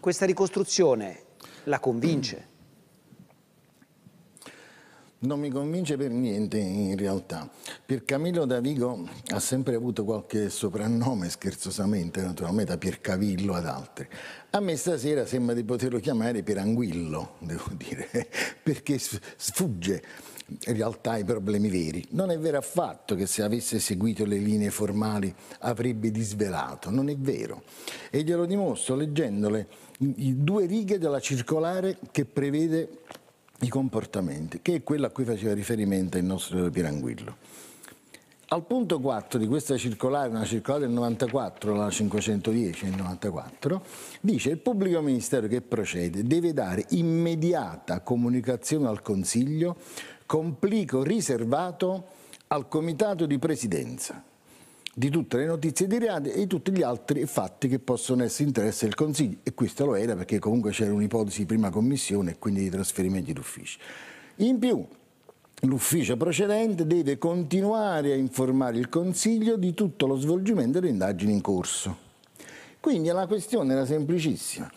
Questa ricostruzione la convince? Non mi convince per niente in realtà. Pier Camillo Davigo ha sempre avuto qualche soprannome scherzosamente, naturalmente da Pier Cavillo ad altri. A me stasera sembra di poterlo chiamare Pier Anguillo, devo dire, perché sfugge in realtà ai problemi veri. Non è vero affatto che se avesse seguito le linee formali avrebbe disvelato, non è vero e glielo dimostro leggendole due righe della circolare che prevede i comportamenti, che è quella a cui faceva riferimento il nostro Piranguillo. Al punto 4 di questa circolare, una circolare del 94, la 510 del 94, dice il pubblico ministero che procede deve dare immediata comunicazione al Consiglio con plico riservato al Comitato di Presidenza di tutte le notizie di reati e di tutti gli altri fatti che possono essere interesse del Consiglio e questo lo era perché comunque c'era un'ipotesi di prima commissione e quindi di trasferimenti d'ufficio. In più l'ufficio procedente deve continuare a informare il Consiglio di tutto lo svolgimento delle indagini in corso. Quindi la questione era semplicissima.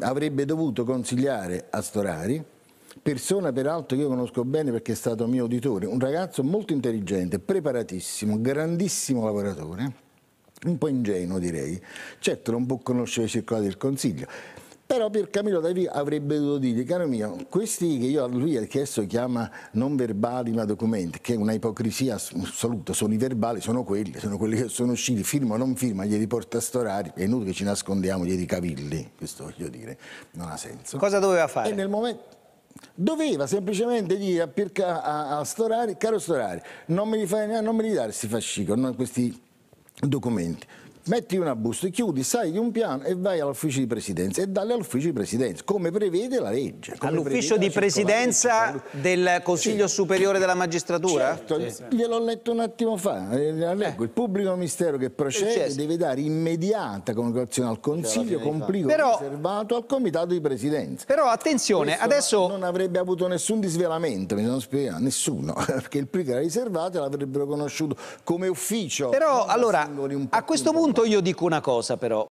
Avrebbe dovuto consigliare a Storari persona peraltro che io conosco bene perché è stato mio uditore, un ragazzo molto intelligente, preparatissimo, grandissimo lavoratore, un po' ingenuo direi, certo non può conoscere i circolati del Consiglio, però per Camillo Davi avrebbe dovuto dire, caro mio, questi che io a lui adesso chiama non verbali ma documenti, che è una ipocrisia assoluta, sono i verbali, sono quelli, sono quelli che sono usciti, firma o non firma, gli riporta storari, è inutile che ci nascondiamo dietro i cavilli, questo voglio dire, non ha senso. Cosa doveva fare? E nel momento doveva semplicemente dire a, Pirca, a, a Storari, caro Storari, non me li, fai, non me li dare questi fascicoli, questi documenti metti una busta, chiudi, sai di un piano e vai all'ufficio di presidenza e dalle all'ufficio di presidenza, come prevede la legge. All'ufficio di presidenza del Consiglio sì. Superiore della Magistratura? Certo, sì. gliel'ho letto un attimo fa, eh. eh. il pubblico ministero che procede deve dare immediata comunicazione al Consiglio, complico però, riservato al Comitato di Presidenza. Però attenzione, Questo adesso... Non avrebbe avuto nessun disvelamento, mi sono spiegato, nessuno, perché il plico era riservato e l'avrebbero conosciuto come ufficio. Però allora, a questo punto Intanto io dico una cosa però,